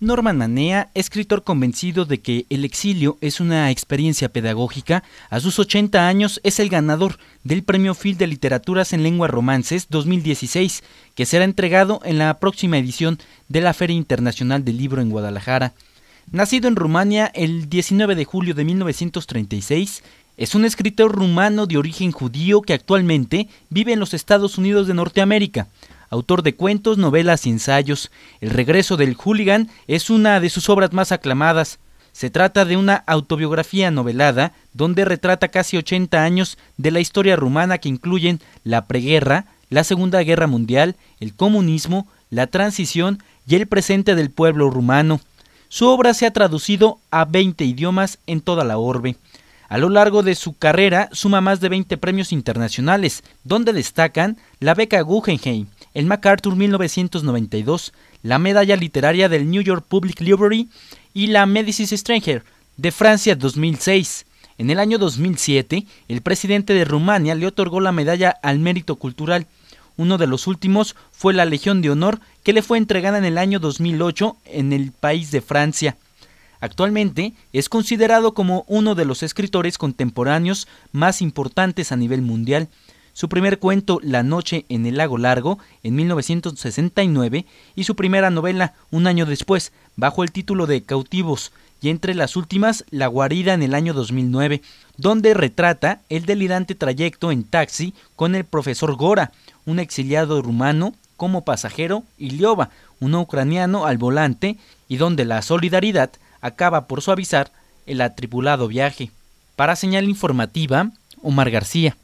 Norman Manea, escritor convencido de que el exilio es una experiencia pedagógica, a sus 80 años es el ganador del Premio Phil de Literaturas en Lengua Romances 2016, que será entregado en la próxima edición de la Feria Internacional del Libro en Guadalajara. Nacido en Rumania el 19 de julio de 1936, es un escritor rumano de origen judío que actualmente vive en los Estados Unidos de Norteamérica autor de cuentos, novelas y ensayos. El regreso del hooligan es una de sus obras más aclamadas. Se trata de una autobiografía novelada donde retrata casi 80 años de la historia rumana que incluyen la preguerra, la Segunda Guerra Mundial, el comunismo, la transición y el presente del pueblo rumano. Su obra se ha traducido a 20 idiomas en toda la orbe. A lo largo de su carrera suma más de 20 premios internacionales, donde destacan la beca Guggenheim, el MacArthur 1992, la medalla literaria del New York Public Library y la Médicis Stranger de Francia 2006. En el año 2007, el presidente de Rumania le otorgó la medalla al mérito cultural. Uno de los últimos fue la Legión de Honor que le fue entregada en el año 2008 en el país de Francia. Actualmente es considerado como uno de los escritores contemporáneos más importantes a nivel mundial. Su primer cuento, La noche en el lago largo, en 1969, y su primera novela, un año después, bajo el título de Cautivos, y entre las últimas, La guarida en el año 2009, donde retrata el delirante trayecto en taxi con el profesor Gora, un exiliado rumano como pasajero, y Lioba, un ucraniano al volante, y donde la solidaridad acaba por suavizar el atribulado viaje. Para señal informativa, Omar García.